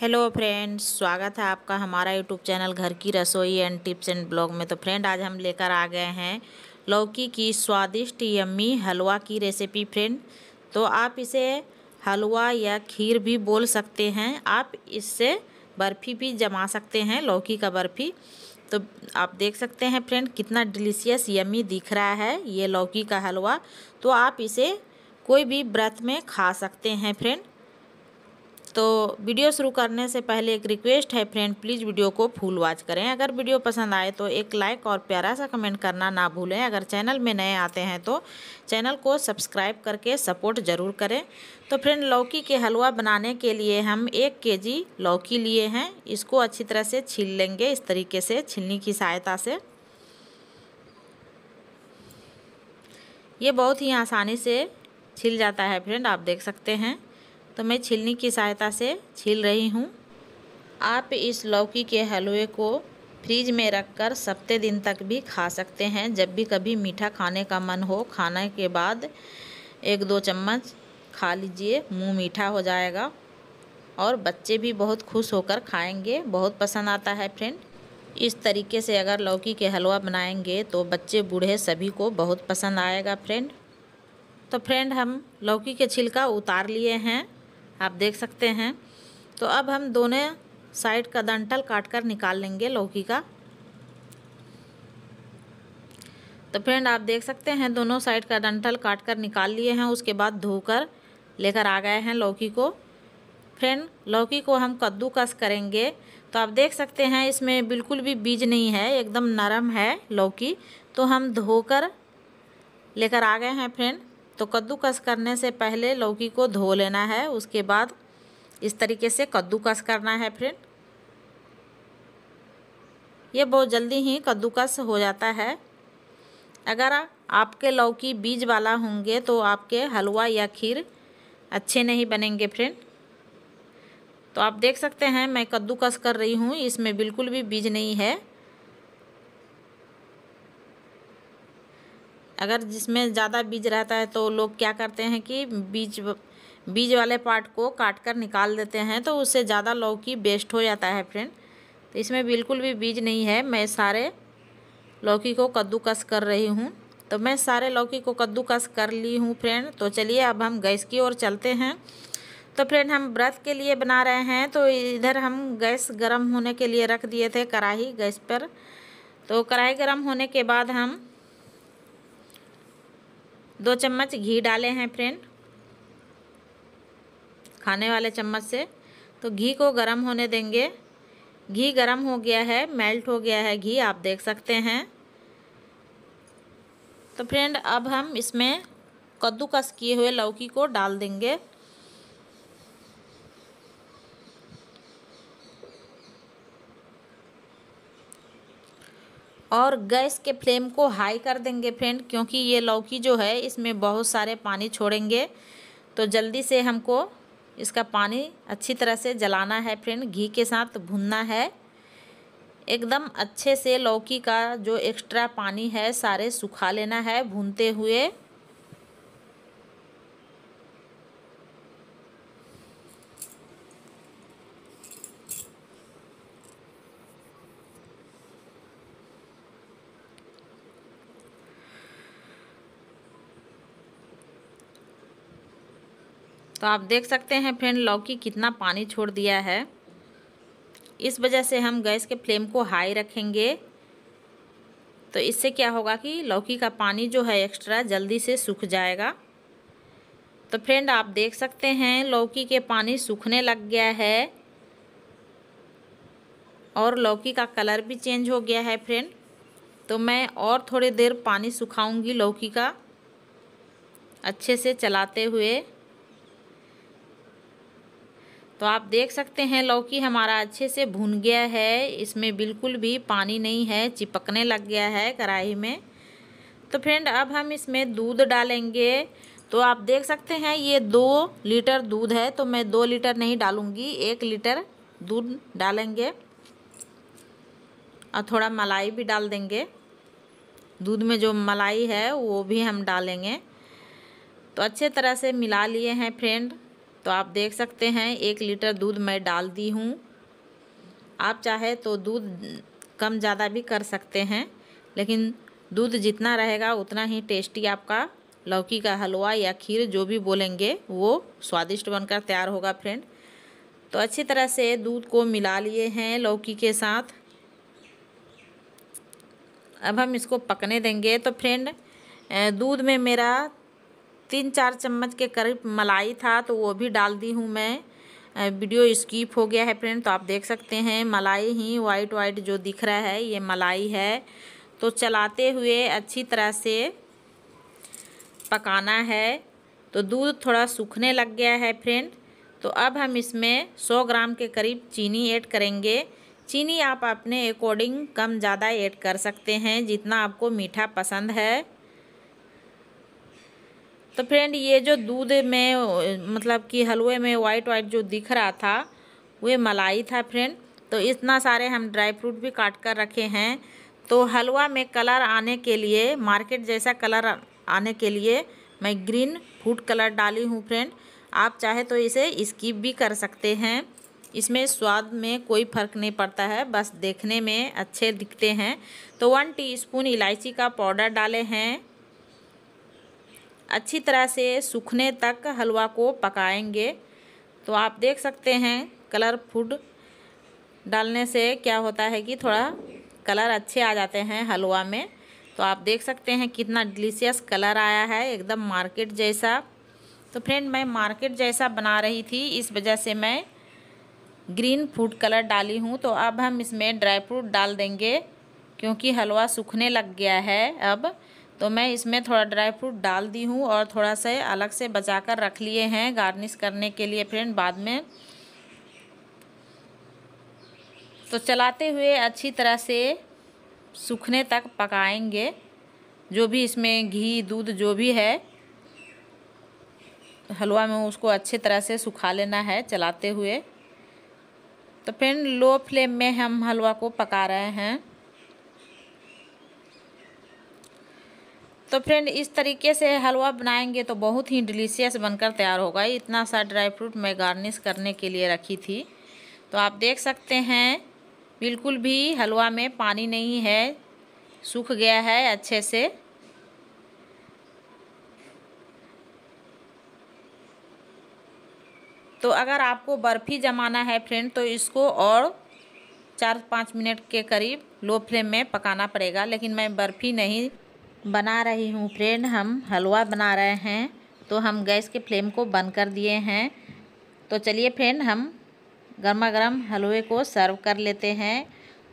hello friends स्वागत है आपका हमारा यूट्यूब चैनल घर की रसोई एंड टिप्स एंड ब्लॉग में तो फ्रेंड आज हम लेकर आ गए हैं लौकी की स्वादिष्ट यम्मी हलवा की रेसिपी फ्रेंड तो आप इसे हलवा या खीर भी बोल सकते हैं आप इससे बर्फ़ी भी जमा सकते हैं लौकी का बर्फ़ी तो आप देख सकते हैं फ्रेंड कितना डिलीशियस यम्मी दिख रहा है ये लौकी का हलवा तो आप इसे कोई भी व्रत में खा सकते हैं फ्रेंड तो वीडियो शुरू करने से पहले एक रिक्वेस्ट है फ्रेंड प्लीज़ वीडियो को फुल वॉच करें अगर वीडियो पसंद आए तो एक लाइक और प्यारा सा कमेंट करना ना भूलें अगर चैनल में नए आते हैं तो चैनल को सब्सक्राइब करके सपोर्ट ज़रूर करें तो फ्रेंड लौकी के हलवा बनाने के लिए हम एक के जी लौकी लिए हैं इसको अच्छी तरह से छील लेंगे इस तरीके से छिलनी की सहायता से ये बहुत ही आसानी से छिल जाता है फ्रेंड आप देख सकते हैं तो मैं छिलनी की सहायता से छील रही हूँ आप इस लौकी के हलवे को फ्रिज में रखकर कर दिन तक भी खा सकते हैं जब भी कभी मीठा खाने का मन हो खाने के बाद एक दो चम्मच खा लीजिए मुंह मीठा हो जाएगा और बच्चे भी बहुत खुश होकर खाएंगे बहुत पसंद आता है फ्रेंड इस तरीके से अगर लौकी के हलवा बनाएंगे तो बच्चे बूढ़े सभी को बहुत पसंद आएगा फ्रेंड तो फ्रेंड हम लौकी के छिलका उतार लिए हैं आप देख सकते हैं तो अब हम दोनों साइड का डंटल काट कर निकाल लेंगे लौकी का तो फ्रेंड आप देख सकते हैं दोनों साइड का डंटल काट कर निकाल लिए हैं उसके बाद धोकर लेकर आ गए हैं लौकी को फ्रेंड लौकी को हम कद्दूकस करेंगे तो आप देख सकते हैं इसमें बिल्कुल भी बीज नहीं है एकदम नरम है लौकी तो हम धोकर लेकर आ गए हैं फ्रेंड तो कद्दूकस करने से पहले लौकी को धो लेना है उसके बाद इस तरीके से कद्दूकस करना है फ्रेंड ये बहुत जल्दी ही कद्दूकस हो जाता है अगर आपके लौकी बीज वाला होंगे तो आपके हलवा या खीर अच्छे नहीं बनेंगे फ्रेंड तो आप देख सकते हैं मैं कद्दूकस कर रही हूँ इसमें बिल्कुल भी बीज नहीं है अगर जिसमें ज़्यादा बीज रहता है तो लोग क्या करते हैं कि बीज बीज वाले पार्ट को काट कर निकाल देते हैं तो उससे ज़्यादा लौकी बेस्ट हो जाता है फ्रेंड तो इसमें बिल्कुल भी बीज नहीं है मैं सारे लौकी को कद्दूकस कर रही हूँ तो मैं सारे लौकी को कद्दूकस कर ली हूँ फ्रेंड तो चलिए अब हम गैस की ओर चलते हैं तो फ्रेंड हम व्रत के लिए बना रहे हैं तो इधर हम गैस गर्म होने के लिए रख दिए थे कढ़ाई गैस पर तो कढ़ाई गर्म होने के बाद हम दो चम्मच घी डाले हैं फ्रेंड खाने वाले चम्मच से तो घी को गर्म होने देंगे घी गर्म हो गया है मेल्ट हो गया है घी आप देख सकते हैं तो फ्रेंड अब हम इसमें कद्दूकस किए हुए लौकी को डाल देंगे और गैस के फ्लेम को हाई कर देंगे फ्रेंड क्योंकि ये लौकी जो है इसमें बहुत सारे पानी छोड़ेंगे तो जल्दी से हमको इसका पानी अच्छी तरह से जलाना है फ्रेंड घी के साथ भुनना है एकदम अच्छे से लौकी का जो एक्स्ट्रा पानी है सारे सुखा लेना है भूनते हुए तो आप देख सकते हैं फ्रेंड लौकी कितना पानी छोड़ दिया है इस वजह से हम गैस के फ्लेम को हाई रखेंगे तो इससे क्या होगा कि लौकी का पानी जो है एक्स्ट्रा जल्दी से सूख जाएगा तो फ्रेंड आप देख सकते हैं लौकी के पानी सूखने लग गया है और लौकी का कलर भी चेंज हो गया है फ्रेंड तो मैं और थोड़ी देर पानी सुखाऊंगी लौकी का अच्छे से चलाते हुए तो आप देख सकते हैं लौकी हमारा अच्छे से भुन गया है इसमें बिल्कुल भी पानी नहीं है चिपकने लग गया है कढ़ाई में तो फ्रेंड अब हम इसमें दूध डालेंगे तो आप देख सकते हैं ये दो लीटर दूध है तो मैं दो लीटर नहीं डालूँगी एक लीटर दूध डालेंगे और थोड़ा मलाई भी डाल देंगे दूध में जो मलाई है वो भी हम डालेंगे तो अच्छे तरह से मिला लिए हैं फ्रेंड तो आप देख सकते हैं एक लीटर दूध मैं डाल दी हूँ आप चाहे तो दूध कम ज़्यादा भी कर सकते हैं लेकिन दूध जितना रहेगा उतना ही टेस्टी आपका लौकी का हलवा या खीर जो भी बोलेंगे वो स्वादिष्ट बनकर तैयार होगा फ्रेंड तो अच्छी तरह से दूध को मिला लिए हैं लौकी के साथ अब हम इसको पकने देंगे तो फ्रेंड दूध में मेरा तीन चार चम्मच के करीब मलाई था तो वो भी डाल दी हूँ मैं वीडियो स्कीप हो गया है फ्रेंड तो आप देख सकते हैं मलाई ही वाइट वाइट जो दिख रहा है ये मलाई है तो चलाते हुए अच्छी तरह से पकाना है तो दूध थोड़ा सूखने लग गया है फ्रेंड तो अब हम इसमें 100 ग्राम के करीब चीनी ऐड करेंगे चीनी आप अपने अकॉर्डिंग कम ज़्यादा ऐड कर सकते हैं जितना आपको मीठा पसंद है तो फ्रेंड ये जो दूध में मतलब कि हलवे में वाइट वाइट जो दिख रहा था वे मलाई था फ्रेंड तो इतना सारे हम ड्राई फ्रूट भी काट कर रखे हैं तो हलवा में कलर आने के लिए मार्केट जैसा कलर आने के लिए मैं ग्रीन फूड कलर डाली हूँ फ्रेंड आप चाहे तो इसे स्किप भी कर सकते हैं इसमें स्वाद में कोई फ़र्क नहीं पड़ता है बस देखने में अच्छे दिखते हैं तो वन टीस्पून इलायची का पाउडर डाले हैं अच्छी तरह से सूखने तक हलवा को पकाएंगे तो आप देख सकते हैं कलर फूड डालने से क्या होता है कि थोड़ा कलर अच्छे आ जाते हैं हलवा में तो आप देख सकते हैं कितना डिलीशियस कलर आया है एकदम मार्केट जैसा तो फ्रेंड मैं मार्केट जैसा बना रही थी इस वजह से मैं ग्रीन फूड कलर डाली हूँ तो अब हम इसमें ड्राई फ्रूट डाल देंगे क्योंकि हलवा सूखने लग गया है अब तो मैं इसमें थोड़ा ड्राई फ्रूट डाल दी हूँ और थोड़ा सा अलग से बचा कर रख लिए हैं गार्निश करने के लिए फ्रेंड बाद में तो चलाते हुए अच्छी तरह से सूखने तक पकाएंगे जो भी इसमें घी दूध जो भी है हलवा में उसको अच्छी तरह से सुखा लेना है चलाते हुए तो फ्रेंड लो फ्लेम में हम हलवा को पका रहे हैं तो फ्रेंड इस तरीके से हलवा बनाएंगे तो बहुत ही डिलीशियस बनकर तैयार होगा इतना सा ड्राई फ्रूट मैं गार्निश करने के लिए रखी थी तो आप देख सकते हैं बिल्कुल भी हलवा में पानी नहीं है सूख गया है अच्छे से तो अगर आपको बर्फ़ी जमाना है फ्रेंड तो इसको और चार पाँच मिनट के करीब लो फ्लेम में पकाना पड़ेगा लेकिन मैं बर्फ़ी नहीं बना रही हूँ फ्रेंड हम हलवा बना रहे हैं तो हम गैस के फ्लेम को बंद कर दिए हैं तो चलिए फ्रेंड हम गर्मा गर्म हलवे को सर्व कर लेते हैं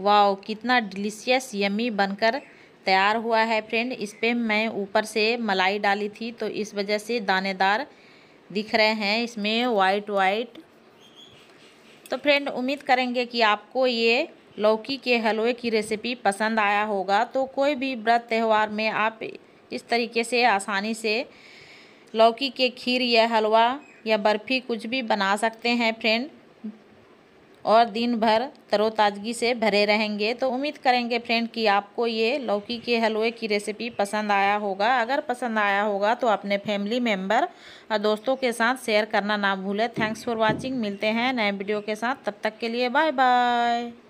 वाओ कितना डिलीशियस यमी बनकर तैयार हुआ है फ्रेंड इस पर मैं ऊपर से मलाई डाली थी तो इस वजह से दानेदार दिख रहे हैं इसमें वाइट वाइट तो फ्रेंड उम्मीद करेंगे कि आपको ये लौकी के हलवे की रेसिपी पसंद आया होगा तो कोई भी व्रत त्यौहार में आप इस तरीके से आसानी से लौकी के खीर या हलवा या बर्फ़ी कुछ भी बना सकते हैं फ्रेंड और दिन भर तरोताजगी से भरे रहेंगे तो उम्मीद करेंगे फ्रेंड कि आपको ये लौकी के हलवे की रेसिपी पसंद आया होगा अगर पसंद आया होगा तो अपने फैमिली मेम्बर और दोस्तों के साथ शेयर करना ना भूलें थैंक्स फॉर वॉचिंग मिलते हैं नए वीडियो के साथ तब तक के लिए बाय बाय